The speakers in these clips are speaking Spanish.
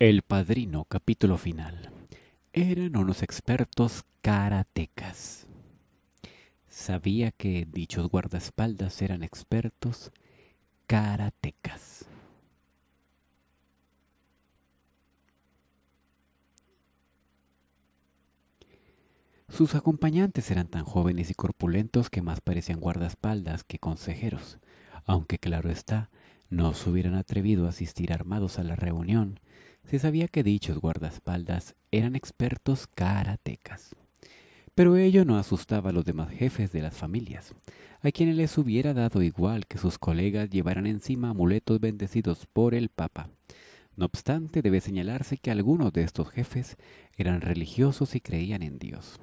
El Padrino, capítulo final. Eran unos expertos karatecas. Sabía que dichos guardaespaldas eran expertos karatecas. Sus acompañantes eran tan jóvenes y corpulentos que más parecían guardaespaldas que consejeros, aunque claro está, no se hubieran atrevido a asistir armados a la reunión se sabía que dichos guardaespaldas eran expertos karatecas. Pero ello no asustaba a los demás jefes de las familias, a quienes les hubiera dado igual que sus colegas llevaran encima amuletos bendecidos por el Papa. No obstante, debe señalarse que algunos de estos jefes eran religiosos y creían en Dios.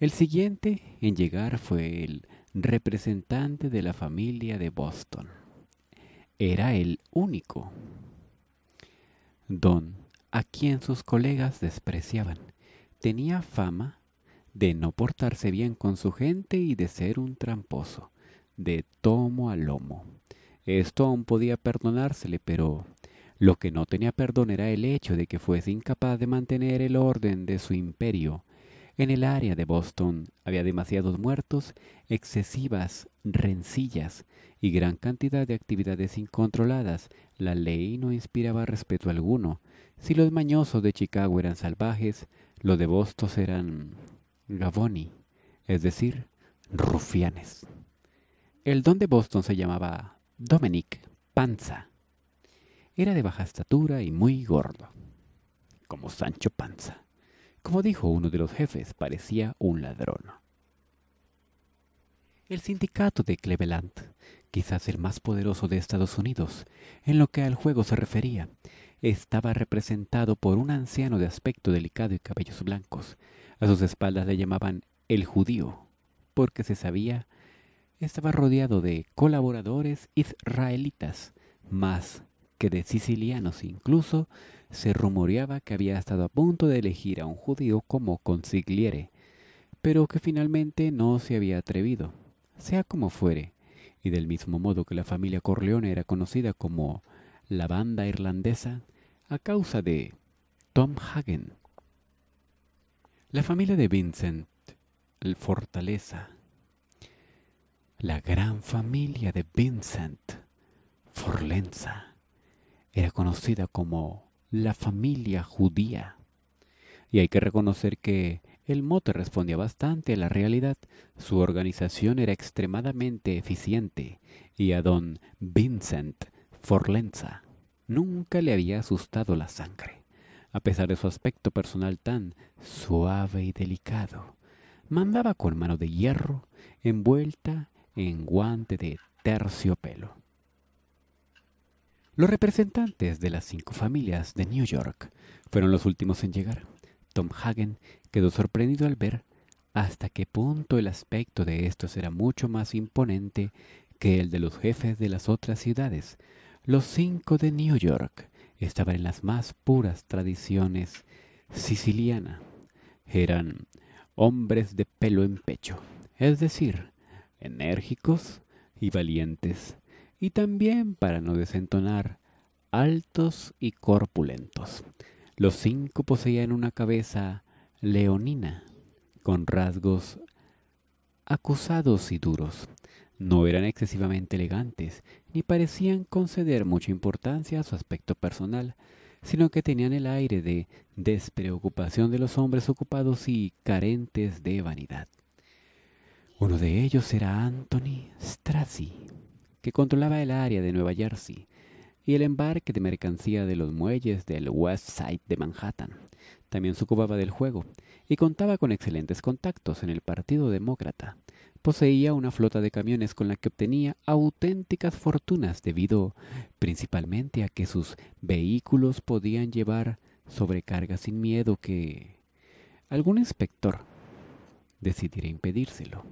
El siguiente en llegar fue el representante de la familia de Boston. Era el único Don, a quien sus colegas despreciaban, tenía fama de no portarse bien con su gente y de ser un tramposo, de tomo a lomo. Esto aún podía perdonársele, pero lo que no tenía perdón era el hecho de que fuese incapaz de mantener el orden de su imperio en el área de Boston había demasiados muertos, excesivas rencillas y gran cantidad de actividades incontroladas. La ley no inspiraba respeto alguno. Si los mañosos de Chicago eran salvajes, los de Boston eran gavoni, es decir, rufianes. El don de Boston se llamaba Dominic Panza. Era de baja estatura y muy gordo, como Sancho Panza. Como dijo uno de los jefes, parecía un ladrón. El sindicato de Cleveland, quizás el más poderoso de Estados Unidos, en lo que al juego se refería, estaba representado por un anciano de aspecto delicado y cabellos blancos. A sus espaldas le llamaban el judío, porque se sabía estaba rodeado de colaboradores israelitas, más que de sicilianos incluso se rumoreaba que había estado a punto de elegir a un judío como consigliere, pero que finalmente no se había atrevido, sea como fuere, y del mismo modo que la familia Corleone era conocida como la banda irlandesa a causa de Tom Hagen. La familia de Vincent, el Fortaleza. La gran familia de Vincent, Forlenza, era conocida como la familia judía. Y hay que reconocer que el mote respondía bastante a la realidad. Su organización era extremadamente eficiente y a don Vincent Forlenza nunca le había asustado la sangre, a pesar de su aspecto personal tan suave y delicado. Mandaba con mano de hierro envuelta en guante de terciopelo. Los representantes de las cinco familias de New York fueron los últimos en llegar. Tom Hagen quedó sorprendido al ver hasta qué punto el aspecto de estos era mucho más imponente que el de los jefes de las otras ciudades. Los cinco de New York estaban en las más puras tradiciones siciliana. Eran hombres de pelo en pecho, es decir, enérgicos y valientes y también, para no desentonar, altos y corpulentos. Los cinco poseían una cabeza leonina, con rasgos acusados y duros. No eran excesivamente elegantes, ni parecían conceder mucha importancia a su aspecto personal, sino que tenían el aire de despreocupación de los hombres ocupados y carentes de vanidad. Uno de ellos era Anthony Strassi, que controlaba el área de Nueva Jersey y el embarque de mercancía de los muelles del West Side de Manhattan. También se ocupaba del juego y contaba con excelentes contactos en el Partido Demócrata. Poseía una flota de camiones con la que obtenía auténticas fortunas debido principalmente a que sus vehículos podían llevar sobrecarga sin miedo que algún inspector decidiera impedírselo.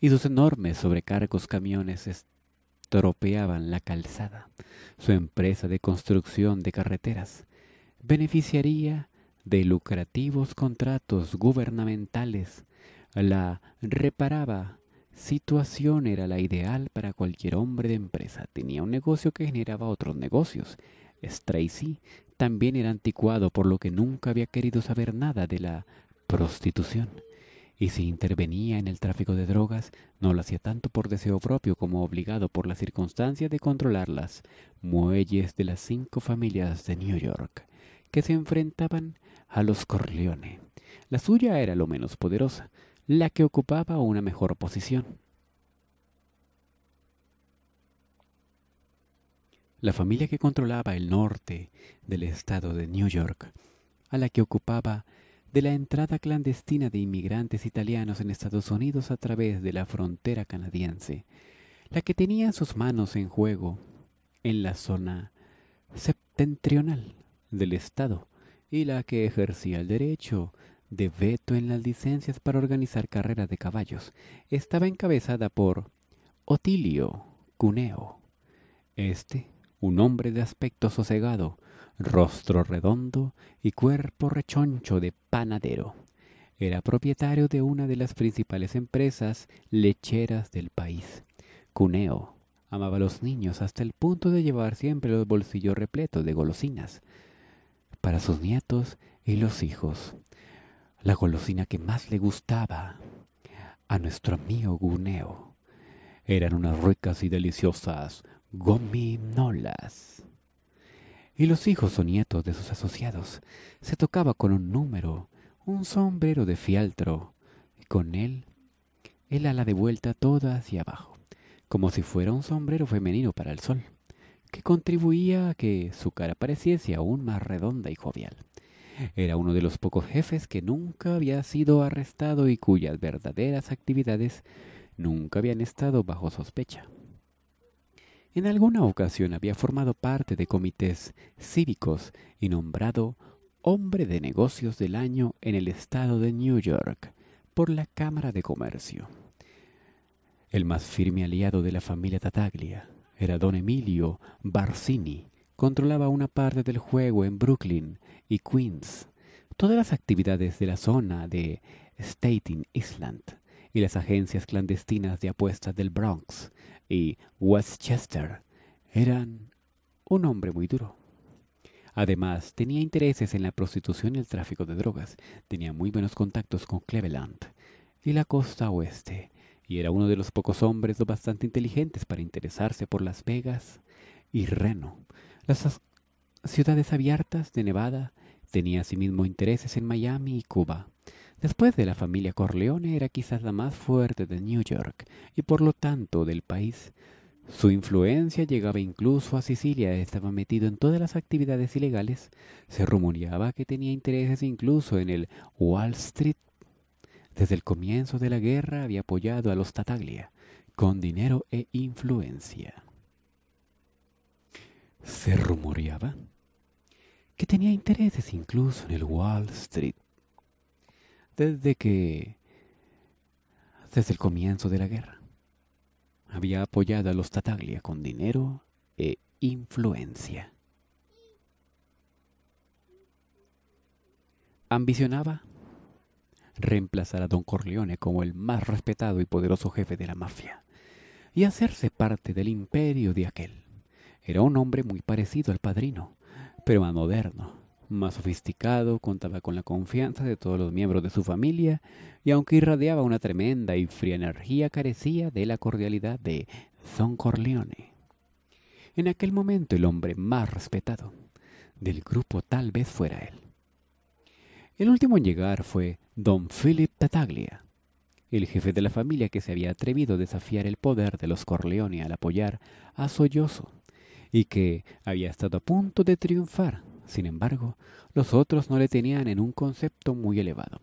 Y sus enormes sobrecargos camiones tropeaban la calzada. Su empresa de construcción de carreteras beneficiaría de lucrativos contratos gubernamentales. La reparaba situación era la ideal para cualquier hombre de empresa. Tenía un negocio que generaba otros negocios. Stracy también era anticuado, por lo que nunca había querido saber nada de la prostitución y si intervenía en el tráfico de drogas, no lo hacía tanto por deseo propio como obligado por la circunstancia de controlarlas. Muelles de las cinco familias de New York que se enfrentaban a los Corleone. La suya era lo menos poderosa, la que ocupaba una mejor posición. La familia que controlaba el norte del estado de New York, a la que ocupaba de la entrada clandestina de inmigrantes italianos en Estados Unidos a través de la frontera canadiense, la que tenía sus manos en juego en la zona septentrional del Estado y la que ejercía el derecho de veto en las licencias para organizar carreras de caballos, estaba encabezada por Otilio Cuneo. Este, un hombre de aspecto sosegado, rostro redondo y cuerpo rechoncho de panadero. Era propietario de una de las principales empresas lecheras del país. Cuneo amaba a los niños hasta el punto de llevar siempre los bolsillos repletos de golosinas para sus nietos y los hijos. La golosina que más le gustaba a nuestro amigo Cuneo eran unas ricas y deliciosas gominolas y los hijos o nietos de sus asociados. Se tocaba con un número, un sombrero de fieltro, y con él el ala de vuelta toda hacia abajo, como si fuera un sombrero femenino para el sol, que contribuía a que su cara pareciese aún más redonda y jovial. Era uno de los pocos jefes que nunca había sido arrestado y cuyas verdaderas actividades nunca habían estado bajo sospecha. En alguna ocasión había formado parte de comités cívicos y nombrado Hombre de Negocios del Año en el estado de New York por la Cámara de Comercio. El más firme aliado de la familia Tataglia era don Emilio Barcini. Controlaba una parte del juego en Brooklyn y Queens, todas las actividades de la zona de Staten Island y las agencias clandestinas de apuestas del Bronx y Westchester, eran un hombre muy duro. Además, tenía intereses en la prostitución y el tráfico de drogas, tenía muy buenos contactos con Cleveland y la costa oeste, y era uno de los pocos hombres bastante inteligentes para interesarse por Las Vegas y Reno, las ciudades abiertas de Nevada, tenía asimismo intereses en Miami y Cuba. Después de la familia Corleone era quizás la más fuerte de New York y por lo tanto del país. Su influencia llegaba incluso a Sicilia, estaba metido en todas las actividades ilegales, se rumoreaba que tenía intereses incluso en el Wall Street. Desde el comienzo de la guerra había apoyado a los Tataglia, con dinero e influencia. Se rumoreaba que tenía intereses incluso en el Wall Street desde que... desde el comienzo de la guerra. Había apoyado a los Tataglia con dinero e influencia. Ambicionaba reemplazar a Don Corleone como el más respetado y poderoso jefe de la mafia y hacerse parte del imperio de aquel. Era un hombre muy parecido al padrino, pero a moderno, más sofisticado, contaba con la confianza de todos los miembros de su familia, y aunque irradiaba una tremenda y fría energía, carecía de la cordialidad de Don Corleone. En aquel momento el hombre más respetado del grupo tal vez fuera él. El último en llegar fue Don Philip Tataglia, el jefe de la familia que se había atrevido a desafiar el poder de los Corleone al apoyar a Sollozo, y que había estado a punto de triunfar sin embargo, los otros no le tenían en un concepto muy elevado.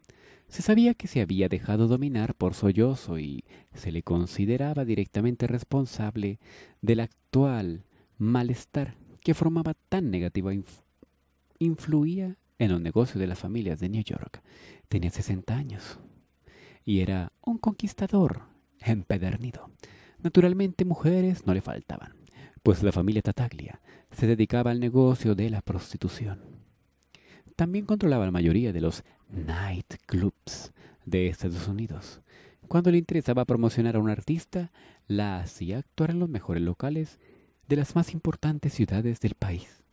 Se sabía que se había dejado dominar por sollozo y se le consideraba directamente responsable del actual malestar que formaba tan negativa e influía en los negocios de las familias de New York. Tenía 60 años y era un conquistador empedernido. Naturalmente mujeres no le faltaban pues la familia Tataglia se dedicaba al negocio de la prostitución. También controlaba la mayoría de los nightclubs de Estados Unidos. Cuando le interesaba promocionar a un artista, la hacía actuar en los mejores locales de las más importantes ciudades del país.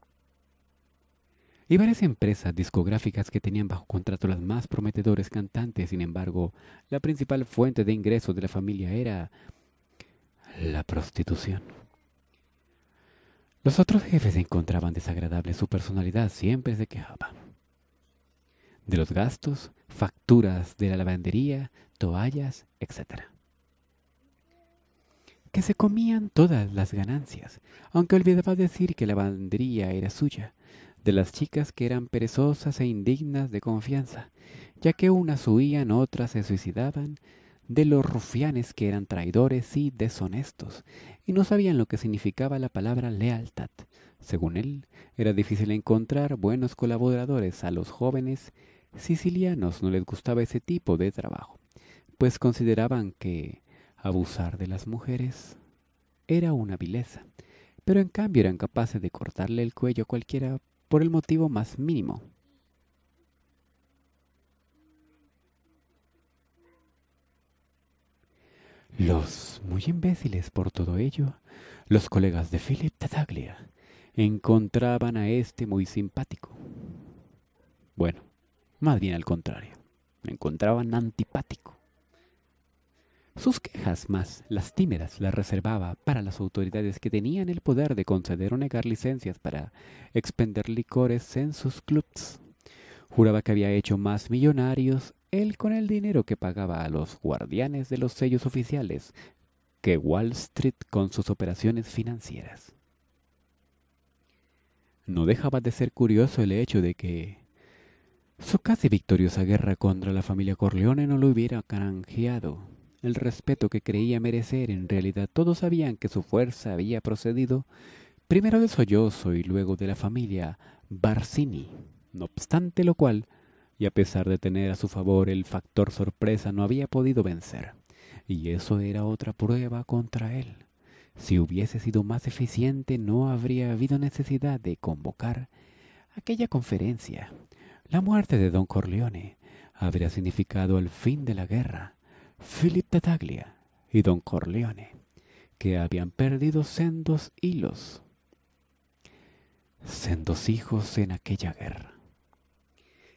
Y varias empresas discográficas que tenían bajo contrato las más prometedores cantantes, sin embargo, la principal fuente de ingresos de la familia era la prostitución. Los otros jefes encontraban desagradable su personalidad, siempre se quejaban. De los gastos, facturas de la lavandería, toallas, etc. Que se comían todas las ganancias, aunque olvidaba decir que la lavandería era suya, de las chicas que eran perezosas e indignas de confianza, ya que unas huían, otras se suicidaban, de los rufianes que eran traidores y deshonestos, y no sabían lo que significaba la palabra lealtad. Según él, era difícil encontrar buenos colaboradores a los jóvenes sicilianos, no les gustaba ese tipo de trabajo, pues consideraban que abusar de las mujeres era una vileza, pero en cambio eran capaces de cortarle el cuello a cualquiera por el motivo más mínimo. Los muy imbéciles por todo ello, los colegas de Philip Tadaglia encontraban a este muy simpático. Bueno, más bien al contrario, me encontraban antipático. Sus quejas más lastimeras las reservaba para las autoridades que tenían el poder de conceder o negar licencias para expender licores en sus clubs. Juraba que había hecho más millonarios él con el dinero que pagaba a los guardianes de los sellos oficiales que Wall Street con sus operaciones financieras. No dejaba de ser curioso el hecho de que su casi victoriosa guerra contra la familia Corleone no lo hubiera canjeado el respeto que creía merecer. En realidad todos sabían que su fuerza había procedido primero de sollozo y luego de la familia Barcini, no obstante lo cual y a pesar de tener a su favor el factor sorpresa no había podido vencer. Y eso era otra prueba contra él. Si hubiese sido más eficiente no habría habido necesidad de convocar aquella conferencia. La muerte de don Corleone habría significado el fin de la guerra. Philip de Taglia y don Corleone, que habían perdido sendos hilos, sendos hijos en aquella guerra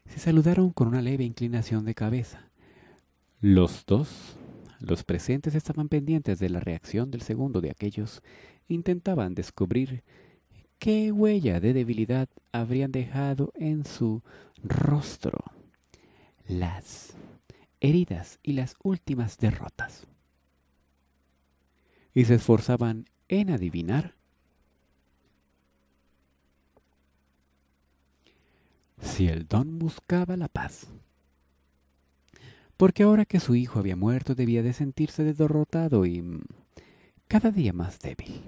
se saludaron con una leve inclinación de cabeza. Los dos, los presentes estaban pendientes de la reacción del segundo de aquellos, intentaban descubrir qué huella de debilidad habrían dejado en su rostro las heridas y las últimas derrotas. Y se esforzaban en adivinar si el don buscaba la paz. Porque ahora que su hijo había muerto debía de sentirse derrotado y mm, cada día más débil.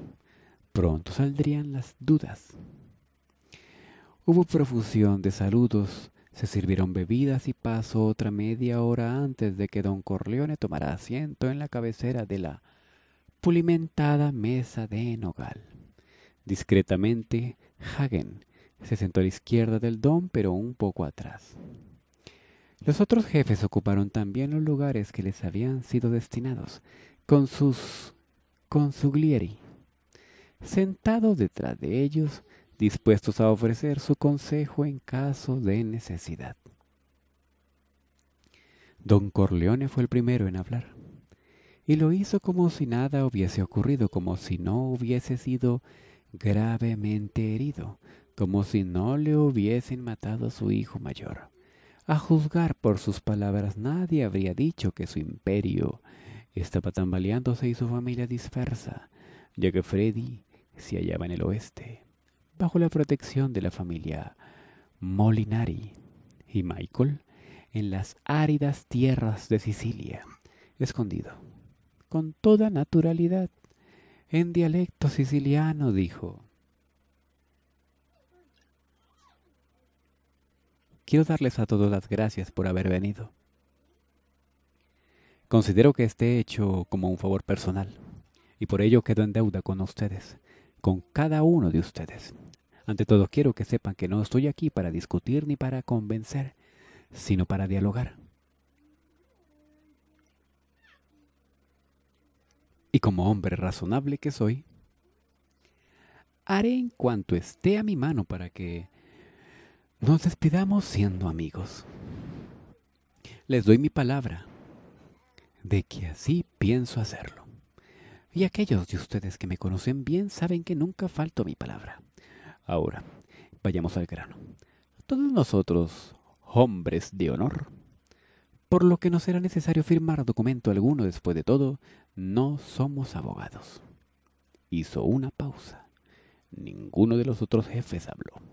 Pronto saldrían las dudas. Hubo profusión de saludos, se sirvieron bebidas y pasó otra media hora antes de que don Corleone tomara asiento en la cabecera de la pulimentada mesa de nogal. Discretamente, Hagen se sentó a la izquierda del don, pero un poco atrás. Los otros jefes ocuparon también los lugares que les habían sido destinados, con sus glieri, sentados detrás de ellos, dispuestos a ofrecer su consejo en caso de necesidad. Don Corleone fue el primero en hablar, y lo hizo como si nada hubiese ocurrido, como si no hubiese sido gravemente herido, como si no le hubiesen matado a su hijo mayor. A juzgar por sus palabras, nadie habría dicho que su imperio estaba tambaleándose y su familia dispersa, ya que Freddy se hallaba en el oeste, bajo la protección de la familia Molinari y Michael en las áridas tierras de Sicilia, escondido, con toda naturalidad. En dialecto siciliano dijo, quiero darles a todos las gracias por haber venido. Considero que esté hecho como un favor personal, y por ello quedo en deuda con ustedes, con cada uno de ustedes. Ante todo quiero que sepan que no estoy aquí para discutir ni para convencer, sino para dialogar. Y como hombre razonable que soy, haré en cuanto esté a mi mano para que nos despidamos siendo amigos. Les doy mi palabra de que así pienso hacerlo. Y aquellos de ustedes que me conocen bien saben que nunca falto mi palabra. Ahora, vayamos al grano. Todos nosotros, hombres de honor, por lo que no será necesario firmar documento alguno después de todo, no somos abogados. Hizo una pausa. Ninguno de los otros jefes habló.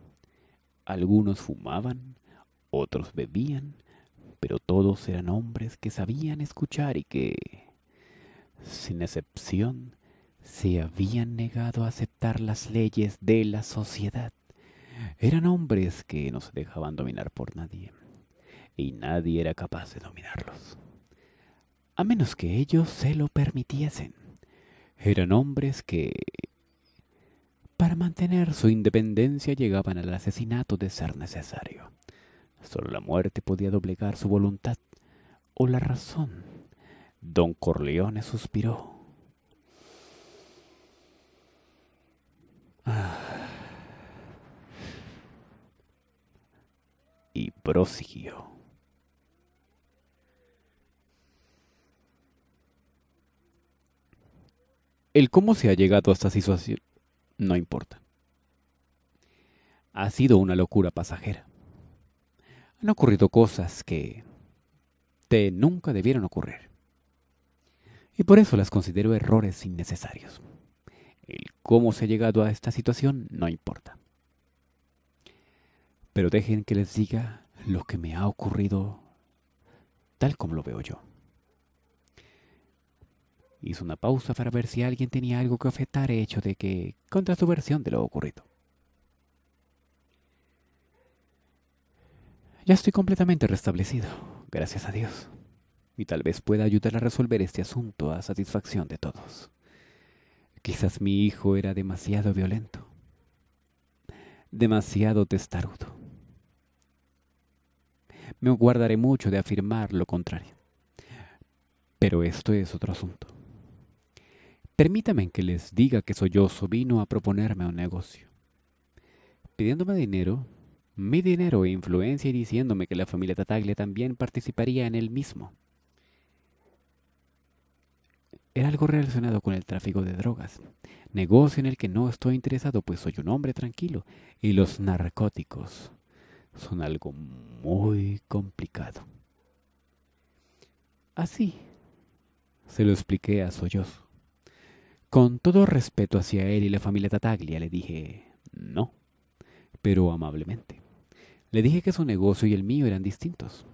Algunos fumaban, otros bebían, pero todos eran hombres que sabían escuchar y que, sin excepción, se habían negado a aceptar las leyes de la sociedad. Eran hombres que no se dejaban dominar por nadie, y nadie era capaz de dominarlos, a menos que ellos se lo permitiesen. Eran hombres que para mantener su independencia llegaban al asesinato de ser necesario. Solo la muerte podía doblegar su voluntad o la razón. Don Corleone suspiró. Ah. Y prosiguió. El cómo se ha llegado a esta situación no importa. Ha sido una locura pasajera. Han ocurrido cosas que te nunca debieron ocurrir. Y por eso las considero errores innecesarios. El cómo se ha llegado a esta situación no importa. Pero dejen que les diga lo que me ha ocurrido tal como lo veo yo hizo una pausa para ver si alguien tenía algo que el hecho de que contra su versión de lo ocurrido. Ya estoy completamente restablecido, gracias a Dios, y tal vez pueda ayudar a resolver este asunto a satisfacción de todos. Quizás mi hijo era demasiado violento, demasiado testarudo. Me guardaré mucho de afirmar lo contrario, pero esto es otro asunto. Permítame que les diga que Sollozo vino a proponerme un negocio, pidiéndome dinero, mi dinero e influencia y diciéndome que la familia Tataglia también participaría en el mismo. Era algo relacionado con el tráfico de drogas, negocio en el que no estoy interesado pues soy un hombre tranquilo y los narcóticos son algo muy complicado. Así se lo expliqué a Soyoso. Con todo respeto hacia él y la familia Tataglia le dije no, pero amablemente. Le dije que su negocio y el mío eran distintos,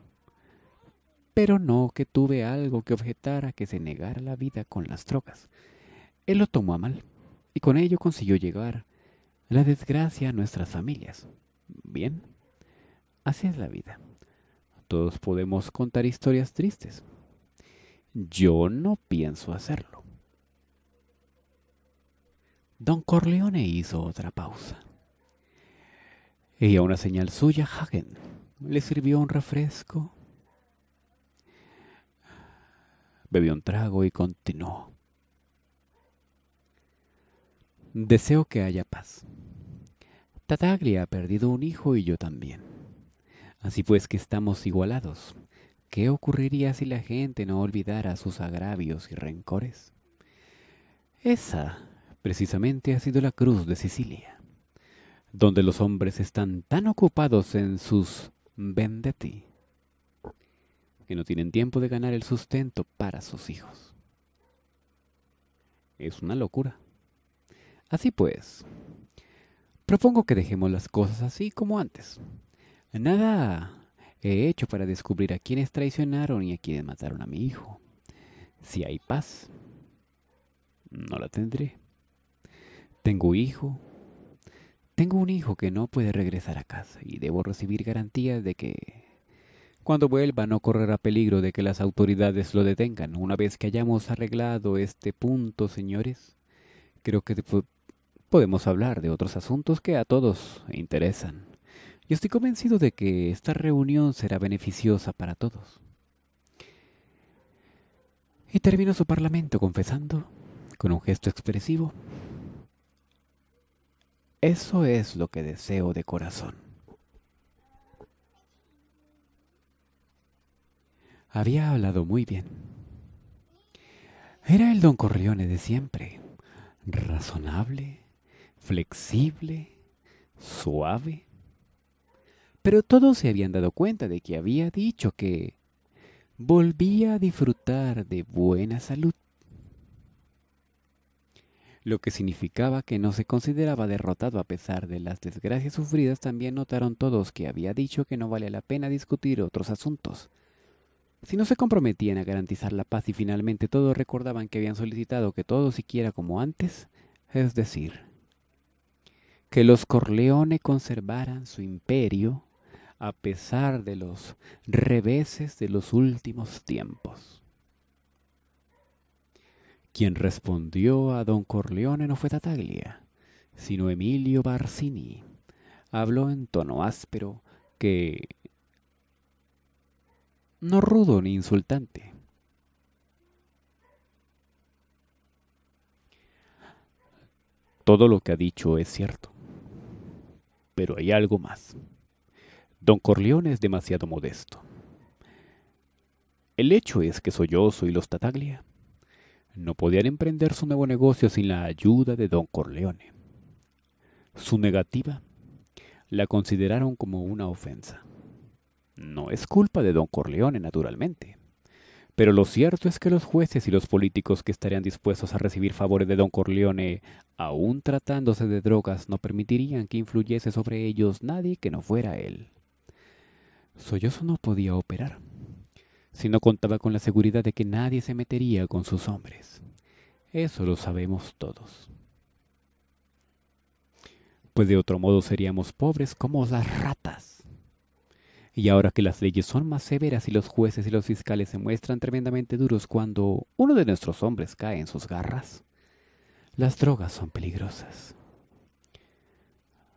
pero no que tuve algo que objetar a que se negara la vida con las trocas. Él lo tomó a mal y con ello consiguió llegar la desgracia a nuestras familias. Bien, así es la vida. Todos podemos contar historias tristes. Yo no pienso hacerlo. Don Corleone hizo otra pausa. Y a una señal suya, Hagen le sirvió un refresco, bebió un trago y continuó. Deseo que haya paz. Tataglia ha perdido un hijo y yo también. Así pues que estamos igualados. ¿Qué ocurriría si la gente no olvidara sus agravios y rencores? Esa precisamente ha sido la cruz de Sicilia, donde los hombres están tan ocupados en sus vendetti que no tienen tiempo de ganar el sustento para sus hijos. Es una locura. Así pues, propongo que dejemos las cosas así como antes. Nada he hecho para descubrir a quienes traicionaron y a quienes mataron a mi hijo. Si hay paz, no la tendré. Tengo hijo. Tengo un hijo que no puede regresar a casa y debo recibir garantías de que cuando vuelva no correrá peligro de que las autoridades lo detengan. Una vez que hayamos arreglado este punto, señores, creo que podemos hablar de otros asuntos que a todos interesan. Yo estoy convencido de que esta reunión será beneficiosa para todos. Y terminó su parlamento confesando, con un gesto expresivo, eso es lo que deseo de corazón. Había hablado muy bien. Era el don Corleone de siempre, razonable, flexible, suave. Pero todos se habían dado cuenta de que había dicho que volvía a disfrutar de buena salud lo que significaba que no se consideraba derrotado a pesar de las desgracias sufridas, también notaron todos que había dicho que no vale la pena discutir otros asuntos. Si no se comprometían a garantizar la paz y finalmente todos recordaban que habían solicitado que todo siquiera como antes, es decir, que los Corleone conservaran su imperio a pesar de los reveses de los últimos tiempos. Quien respondió a don Corleone no fue Tataglia, sino Emilio Barsini. Habló en tono áspero que no rudo ni insultante. Todo lo que ha dicho es cierto, pero hay algo más. Don Corleone es demasiado modesto. El hecho es que soy yo, soy los Tataglia no podían emprender su nuevo negocio sin la ayuda de don Corleone. Su negativa la consideraron como una ofensa. No es culpa de don Corleone, naturalmente. Pero lo cierto es que los jueces y los políticos que estarían dispuestos a recibir favores de don Corleone, aun tratándose de drogas, no permitirían que influyese sobre ellos nadie que no fuera él. Sollozo no podía operar si no contaba con la seguridad de que nadie se metería con sus hombres. Eso lo sabemos todos. Pues de otro modo seríamos pobres como las ratas. Y ahora que las leyes son más severas y los jueces y los fiscales se muestran tremendamente duros cuando uno de nuestros hombres cae en sus garras, las drogas son peligrosas.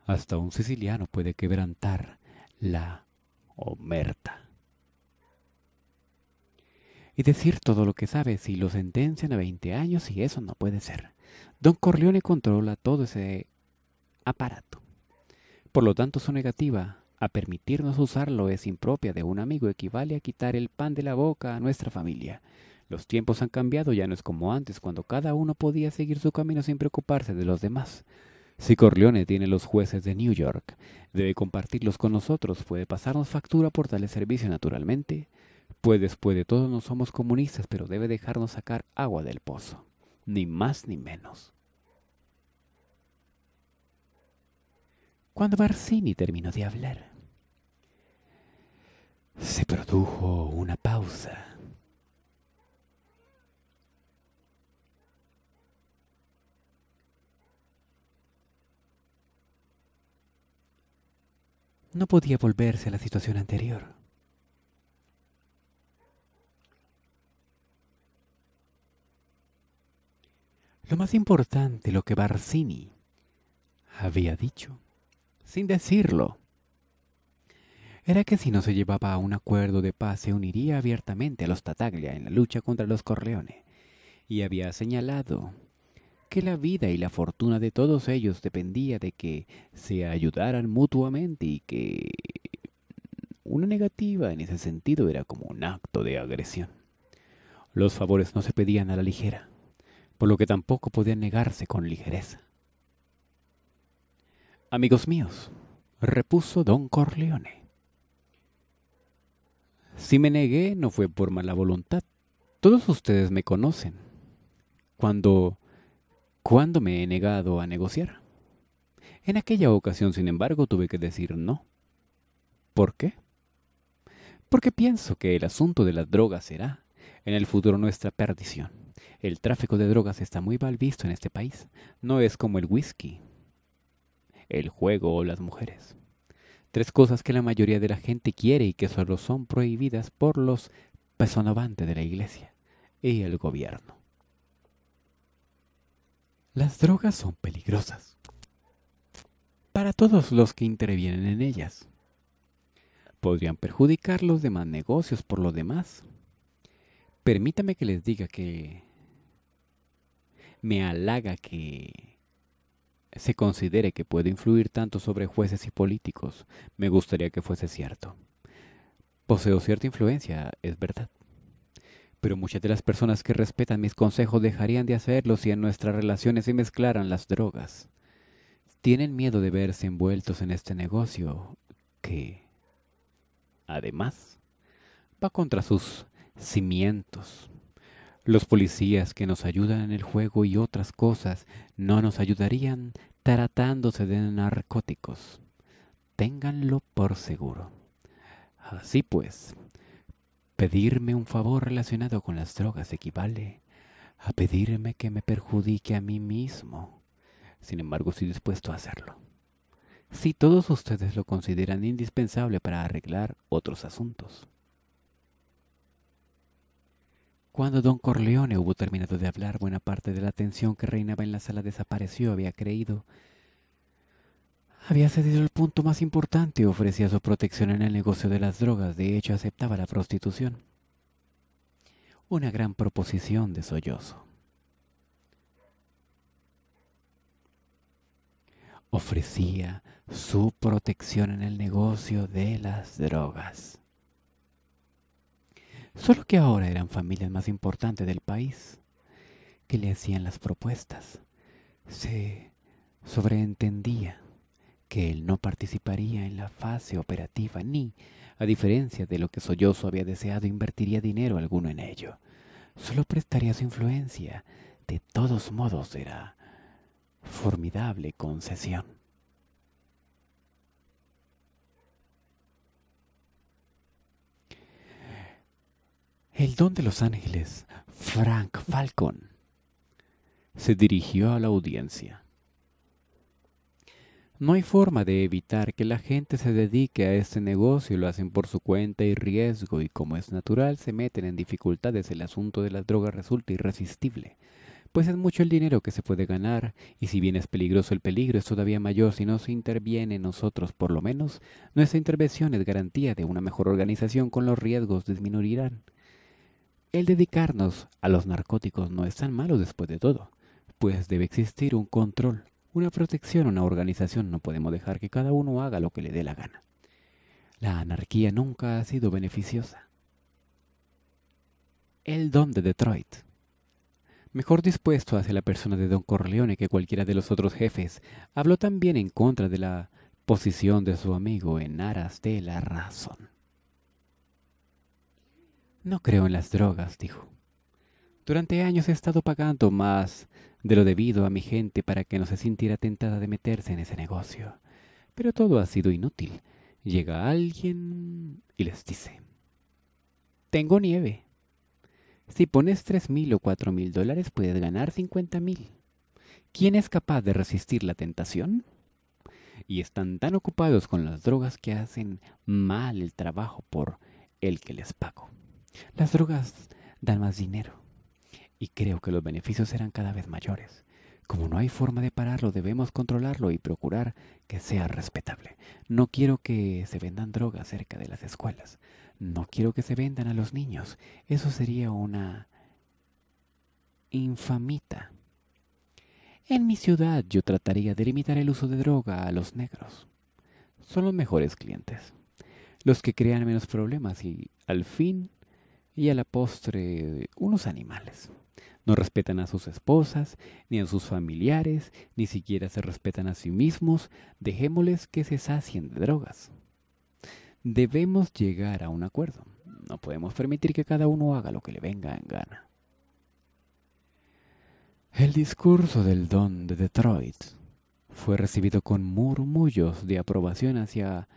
Hasta un siciliano puede quebrantar la omerta y decir todo lo que sabe si lo sentencian a 20 años y eso no puede ser. Don Corleone controla todo ese aparato. Por lo tanto, su negativa a permitirnos usarlo es impropia de un amigo, equivale a quitar el pan de la boca a nuestra familia. Los tiempos han cambiado, ya no es como antes, cuando cada uno podía seguir su camino sin preocuparse de los demás. Si Corleone tiene los jueces de New York, debe compartirlos con nosotros, puede pasarnos factura por tales servicio naturalmente, pues después de todo no somos comunistas, pero debe dejarnos sacar agua del pozo, ni más ni menos. Cuando Barcini terminó de hablar, se produjo una pausa. No podía volverse a la situación anterior. Lo más importante, lo que Barcini había dicho, sin decirlo, era que si no se llevaba a un acuerdo de paz se uniría abiertamente a los Tataglia en la lucha contra los Corleone, y había señalado que la vida y la fortuna de todos ellos dependía de que se ayudaran mutuamente y que una negativa en ese sentido era como un acto de agresión. Los favores no se pedían a la ligera por lo que tampoco podía negarse con ligereza. Amigos míos, repuso don Corleone. Si me negué no fue por mala voluntad. Todos ustedes me conocen. Cuando... ¿Cuándo me he negado a negociar? En aquella ocasión, sin embargo, tuve que decir no. ¿Por qué? Porque pienso que el asunto de las drogas será, en el futuro, nuestra perdición. El tráfico de drogas está muy mal visto en este país. No es como el whisky, el juego o las mujeres. Tres cosas que la mayoría de la gente quiere y que solo son prohibidas por los pesonovantes de la iglesia y el gobierno. Las drogas son peligrosas para todos los que intervienen en ellas. Podrían perjudicar los demás negocios por lo demás. Permítame que les diga que me halaga que se considere que puede influir tanto sobre jueces y políticos. Me gustaría que fuese cierto. Poseo cierta influencia, es verdad. Pero muchas de las personas que respetan mis consejos dejarían de hacerlo si en nuestras relaciones se mezclaran las drogas. Tienen miedo de verse envueltos en este negocio que, además, va contra sus cimientos. Los policías que nos ayudan en el juego y otras cosas no nos ayudarían tratándose de narcóticos. Ténganlo por seguro. Así pues, pedirme un favor relacionado con las drogas equivale a pedirme que me perjudique a mí mismo. Sin embargo, estoy dispuesto a hacerlo. Si todos ustedes lo consideran indispensable para arreglar otros asuntos. Cuando don Corleone hubo terminado de hablar, buena parte de la tensión que reinaba en la sala desapareció, había creído. Había cedido el punto más importante, ofrecía su protección en el negocio de las drogas, de hecho aceptaba la prostitución. Una gran proposición de sollozo. Ofrecía su protección en el negocio de las drogas solo que ahora eran familias más importantes del país que le hacían las propuestas. Se sobreentendía que él no participaría en la fase operativa ni, a diferencia de lo que Sollozo había deseado, invertiría dinero alguno en ello. Solo prestaría su influencia. De todos modos era formidable concesión. El don de los ángeles, Frank Falcon, se dirigió a la audiencia. No hay forma de evitar que la gente se dedique a este negocio, lo hacen por su cuenta y riesgo y como es natural se meten en dificultades, el asunto de las drogas resulta irresistible pues es mucho el dinero que se puede ganar, y si bien es peligroso el peligro es todavía mayor si no se interviene nosotros por lo menos, nuestra intervención es garantía de una mejor organización con los riesgos disminuirán. El dedicarnos a los narcóticos no es tan malo después de todo, pues debe existir un control, una protección, una organización. No podemos dejar que cada uno haga lo que le dé la gana. La anarquía nunca ha sido beneficiosa. El don de Detroit. Mejor dispuesto hacia la persona de don Corleone que cualquiera de los otros jefes, habló también en contra de la posición de su amigo en aras de la razón. No creo en las drogas, dijo. Durante años he estado pagando más de lo debido a mi gente para que no se sintiera tentada de meterse en ese negocio. Pero todo ha sido inútil. Llega alguien y les dice, tengo nieve. Si pones tres mil o cuatro mil dólares puedes ganar cincuenta mil. ¿Quién es capaz de resistir la tentación? Y están tan ocupados con las drogas que hacen mal el trabajo por el que les pago. Las drogas dan más dinero y creo que los beneficios serán cada vez mayores. Como no hay forma de pararlo, debemos controlarlo y procurar que sea respetable. No quiero que se vendan drogas cerca de las escuelas. No quiero que se vendan a los niños. Eso sería una infamita. En mi ciudad yo trataría de limitar el uso de droga a los negros. Son los mejores clientes. Los que crean menos problemas y, al fin, y a la postre unos animales. No respetan a sus esposas, ni a sus familiares, ni siquiera se respetan a sí mismos, dejémosles que se sacien de drogas. Debemos llegar a un acuerdo. No podemos permitir que cada uno haga lo que le venga en gana. El discurso del don de Detroit fue recibido con murmullos de aprobación hacia...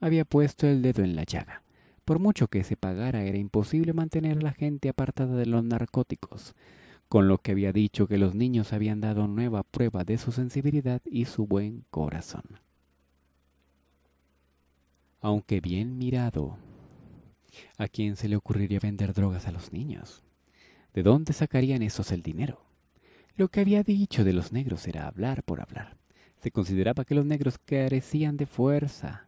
había puesto el dedo en la llaga. Por mucho que se pagara, era imposible mantener a la gente apartada de los narcóticos, con lo que había dicho que los niños habían dado nueva prueba de su sensibilidad y su buen corazón. Aunque bien mirado, ¿a quién se le ocurriría vender drogas a los niños? ¿De dónde sacarían esos el dinero? Lo que había dicho de los negros era hablar por hablar. Se consideraba que los negros carecían de fuerza,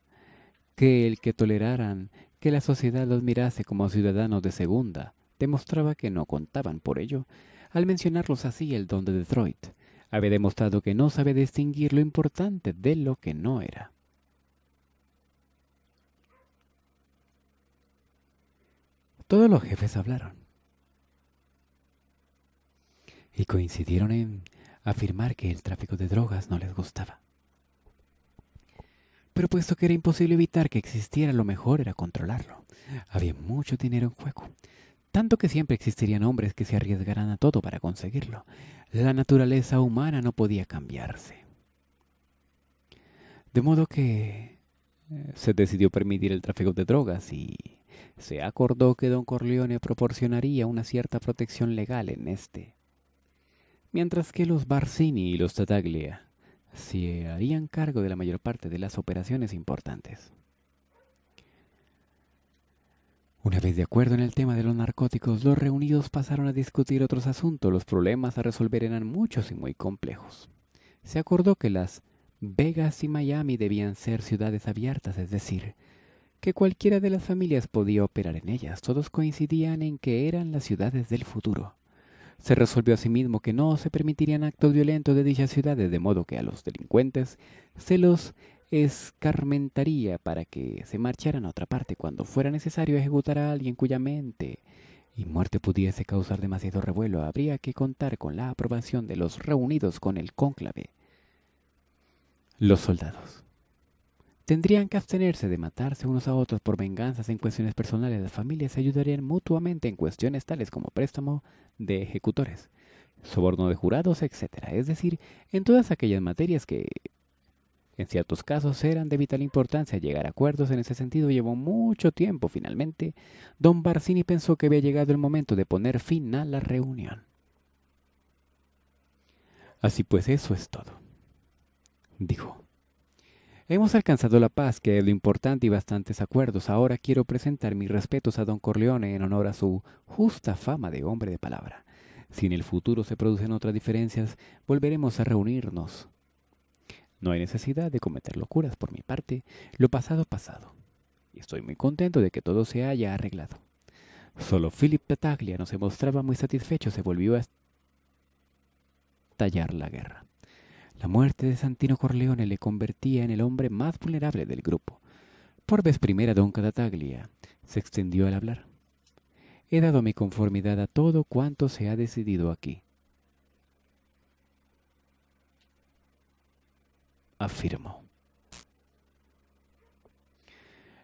que el que toleraran que la sociedad los mirase como ciudadanos de segunda demostraba que no contaban por ello. Al mencionarlos así, el don de Detroit había demostrado que no sabe distinguir lo importante de lo que no era. Todos los jefes hablaron y coincidieron en afirmar que el tráfico de drogas no les gustaba. Pero puesto que era imposible evitar que existiera, lo mejor era controlarlo. Había mucho dinero en juego, tanto que siempre existirían hombres que se arriesgaran a todo para conseguirlo. La naturaleza humana no podía cambiarse. De modo que eh, se decidió permitir el tráfico de drogas y se acordó que don Corleone proporcionaría una cierta protección legal en este, mientras que los Barcini y los Tataglia se harían cargo de la mayor parte de las operaciones importantes. Una vez de acuerdo en el tema de los narcóticos, los reunidos pasaron a discutir otros asuntos. Los problemas a resolver eran muchos y muy complejos. Se acordó que las Vegas y Miami debían ser ciudades abiertas, es decir, que cualquiera de las familias podía operar en ellas. Todos coincidían en que eran las ciudades del futuro. Se resolvió asimismo que no se permitirían actos violentos de dichas ciudades, de modo que a los delincuentes se los escarmentaría para que se marcharan a otra parte cuando fuera necesario ejecutar a alguien cuya mente y muerte pudiese causar demasiado revuelo, habría que contar con la aprobación de los reunidos con el cónclave. Los soldados Tendrían que abstenerse de matarse unos a otros por venganzas en cuestiones personales. Las familias se ayudarían mutuamente en cuestiones tales como préstamo de ejecutores, soborno de jurados, etc. Es decir, en todas aquellas materias que en ciertos casos eran de vital importancia llegar a acuerdos en ese sentido llevó mucho tiempo. Finalmente, don Barcini pensó que había llegado el momento de poner fin a la reunión. Así pues, eso es todo, dijo. Hemos alcanzado la paz, que es lo importante, y bastantes acuerdos. Ahora quiero presentar mis respetos a don Corleone en honor a su justa fama de hombre de palabra. Si en el futuro se producen otras diferencias, volveremos a reunirnos. No hay necesidad de cometer locuras por mi parte, lo pasado pasado. Y estoy muy contento de que todo se haya arreglado. Solo Philip Taglia no se mostraba muy satisfecho, se volvió a tallar la guerra. La muerte de Santino Corleone le convertía en el hombre más vulnerable del grupo. Por vez primera don Cadataglia se extendió al hablar. He dado mi conformidad a todo cuanto se ha decidido aquí. Afirmó.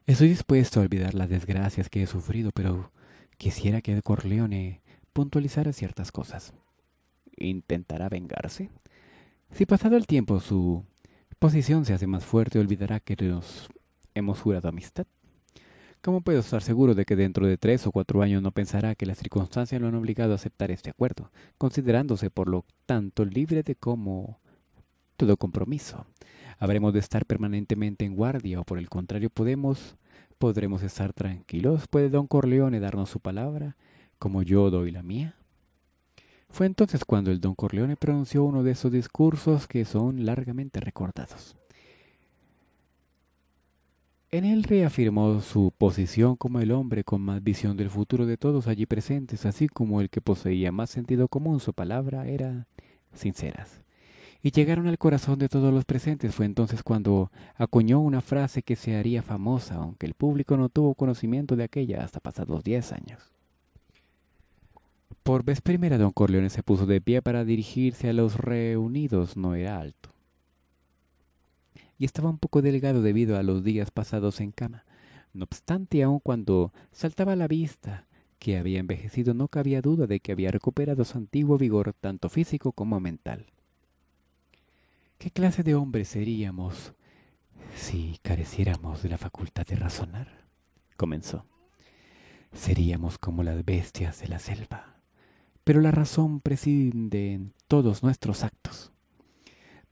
Estoy dispuesto a olvidar las desgracias que he sufrido, pero quisiera que Corleone puntualizara ciertas cosas. ¿Intentará vengarse? Si pasado el tiempo su posición se hace más fuerte, olvidará que nos hemos jurado amistad. ¿Cómo puedo estar seguro de que dentro de tres o cuatro años no pensará que las circunstancias lo han obligado a aceptar este acuerdo, considerándose por lo tanto libre de como todo compromiso? ¿Habremos de estar permanentemente en guardia o por el contrario podemos, podremos estar tranquilos? ¿Puede don Corleone darnos su palabra como yo doy la mía? Fue entonces cuando el don Corleone pronunció uno de esos discursos que son largamente recordados. En él reafirmó su posición como el hombre con más visión del futuro de todos allí presentes, así como el que poseía más sentido común. Su palabra era sinceras. Y llegaron al corazón de todos los presentes. Fue entonces cuando acuñó una frase que se haría famosa, aunque el público no tuvo conocimiento de aquella hasta pasados diez años. Por vez primera don Corleone se puso de pie para dirigirse a los reunidos. No era alto. Y estaba un poco delgado debido a los días pasados en cama. No obstante, aun cuando saltaba a la vista que había envejecido, no cabía duda de que había recuperado su antiguo vigor, tanto físico como mental. ¿Qué clase de hombres seríamos si careciéramos de la facultad de razonar? Comenzó. Seríamos como las bestias de la selva pero la razón prescinde en todos nuestros actos.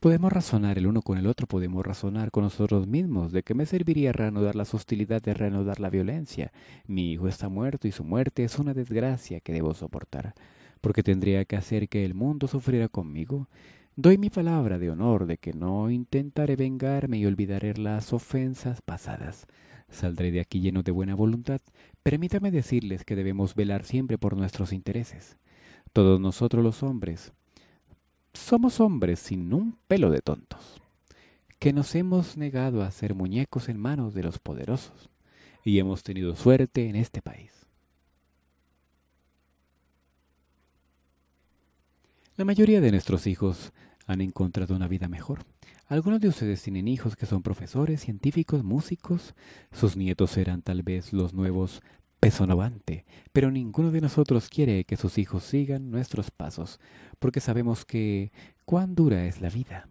Podemos razonar el uno con el otro, podemos razonar con nosotros mismos. ¿De qué me serviría reanudar las hostilidades, reanudar la violencia? Mi hijo está muerto y su muerte es una desgracia que debo soportar, porque tendría que hacer que el mundo sufriera conmigo. Doy mi palabra de honor de que no intentaré vengarme y olvidaré las ofensas pasadas. Saldré de aquí lleno de buena voluntad. Permítame decirles que debemos velar siempre por nuestros intereses. Todos nosotros los hombres somos hombres sin un pelo de tontos, que nos hemos negado a ser muñecos en manos de los poderosos y hemos tenido suerte en este país. La mayoría de nuestros hijos han encontrado una vida mejor. Algunos de ustedes tienen hijos que son profesores, científicos, músicos. Sus nietos serán tal vez los nuevos Novante, pero ninguno de nosotros quiere que sus hijos sigan nuestros pasos, porque sabemos que cuán dura es la vida.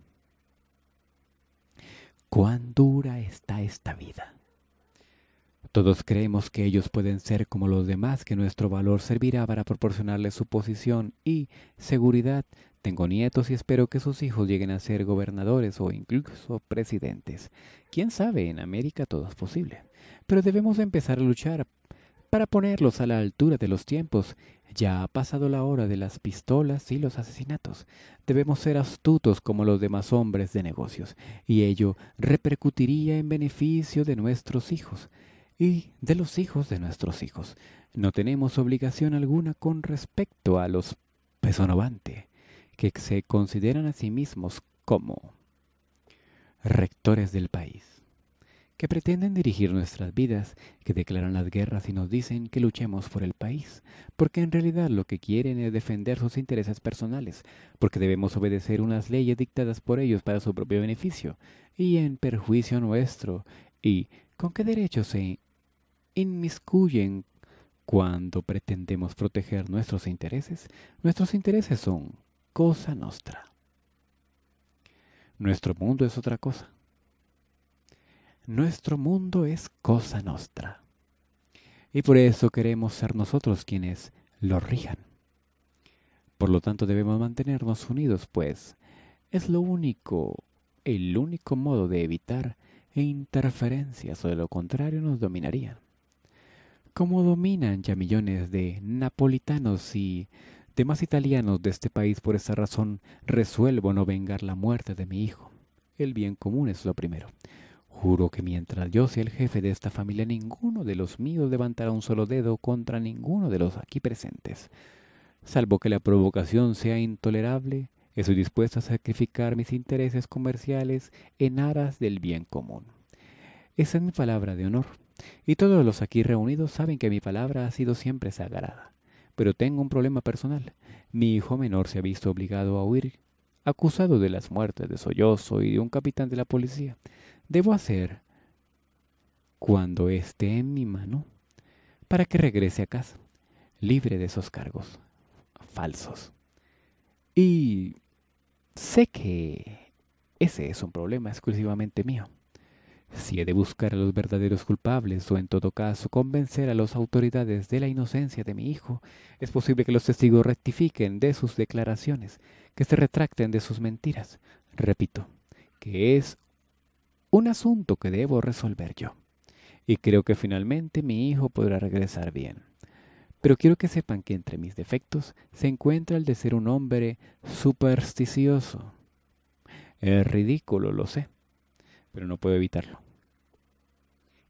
Cuán dura está esta vida. Todos creemos que ellos pueden ser como los demás, que nuestro valor servirá para proporcionarles su posición y seguridad. Tengo nietos y espero que sus hijos lleguen a ser gobernadores o incluso presidentes. Quién sabe, en América todo es posible. Pero debemos empezar a luchar para ponerlos a la altura de los tiempos. Ya ha pasado la hora de las pistolas y los asesinatos. Debemos ser astutos como los demás hombres de negocios, y ello repercutiría en beneficio de nuestros hijos y de los hijos de nuestros hijos. No tenemos obligación alguna con respecto a los novante, que se consideran a sí mismos como rectores del país que pretenden dirigir nuestras vidas, que declaran las guerras y nos dicen que luchemos por el país, porque en realidad lo que quieren es defender sus intereses personales, porque debemos obedecer unas leyes dictadas por ellos para su propio beneficio y en perjuicio nuestro, y con qué derechos se inmiscuyen cuando pretendemos proteger nuestros intereses, nuestros intereses son cosa nuestra. Nuestro mundo es otra cosa. Nuestro mundo es cosa nuestra, Y por eso queremos ser nosotros quienes lo rijan. Por lo tanto debemos mantenernos unidos, pues es lo único, el único modo de evitar interferencias o de lo contrario nos dominarían. Como dominan ya millones de napolitanos y demás italianos de este país por esa razón resuelvo no vengar la muerte de mi hijo. El bien común es lo primero. Juro que mientras yo sea el jefe de esta familia, ninguno de los míos levantará un solo dedo contra ninguno de los aquí presentes. Salvo que la provocación sea intolerable, estoy dispuesto a sacrificar mis intereses comerciales en aras del bien común. Esa es mi palabra de honor, y todos los aquí reunidos saben que mi palabra ha sido siempre sagrada. Pero tengo un problema personal. Mi hijo menor se ha visto obligado a huir, acusado de las muertes de Sollozo y de un capitán de la policía debo hacer cuando esté en mi mano para que regrese a casa, libre de esos cargos falsos. Y sé que ese es un problema exclusivamente mío. Si he de buscar a los verdaderos culpables o en todo caso convencer a las autoridades de la inocencia de mi hijo, es posible que los testigos rectifiquen de sus declaraciones, que se retracten de sus mentiras. Repito, que es un asunto que debo resolver yo. Y creo que finalmente mi hijo podrá regresar bien. Pero quiero que sepan que entre mis defectos se encuentra el de ser un hombre supersticioso. Es ridículo, lo sé, pero no puedo evitarlo.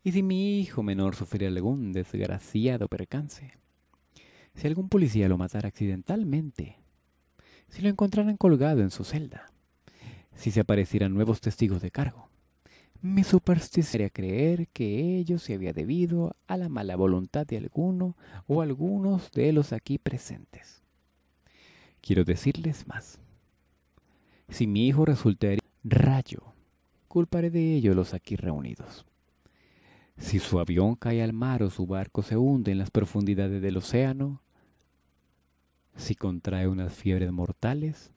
¿Y si mi hijo menor sufriera algún desgraciado percance? Si algún policía lo matara accidentalmente? Si lo encontraran colgado en su celda? Si se aparecieran nuevos testigos de cargo? Mi superstición era creer que ello se había debido a la mala voluntad de alguno o algunos de los aquí presentes. Quiero decirles más. Si mi hijo resultaría rayo, culparé de ello los aquí reunidos. Si su avión cae al mar o su barco se hunde en las profundidades del océano, si contrae unas fiebres mortales,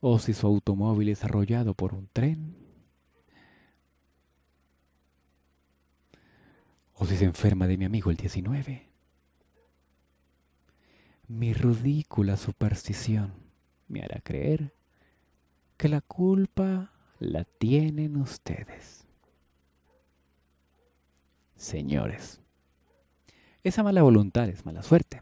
o si su automóvil es arrollado por un tren, O si se enferma de mi amigo el 19. Mi ridícula superstición me hará creer que la culpa la tienen ustedes. Señores, esa mala voluntad es mala suerte.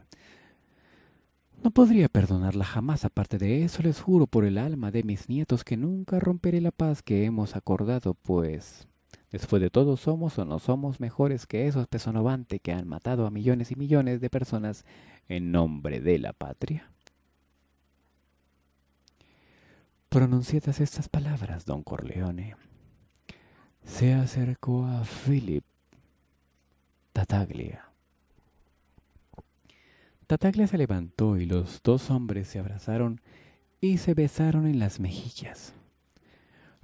No podría perdonarla jamás, aparte de eso les juro por el alma de mis nietos que nunca romperé la paz que hemos acordado, pues Después de todo, somos o no somos mejores que esos pesonovantes que han matado a millones y millones de personas en nombre de la patria. Pronunciadas estas palabras, don Corleone. Se acercó a Philip Tataglia. Tataglia se levantó y los dos hombres se abrazaron y se besaron en las mejillas.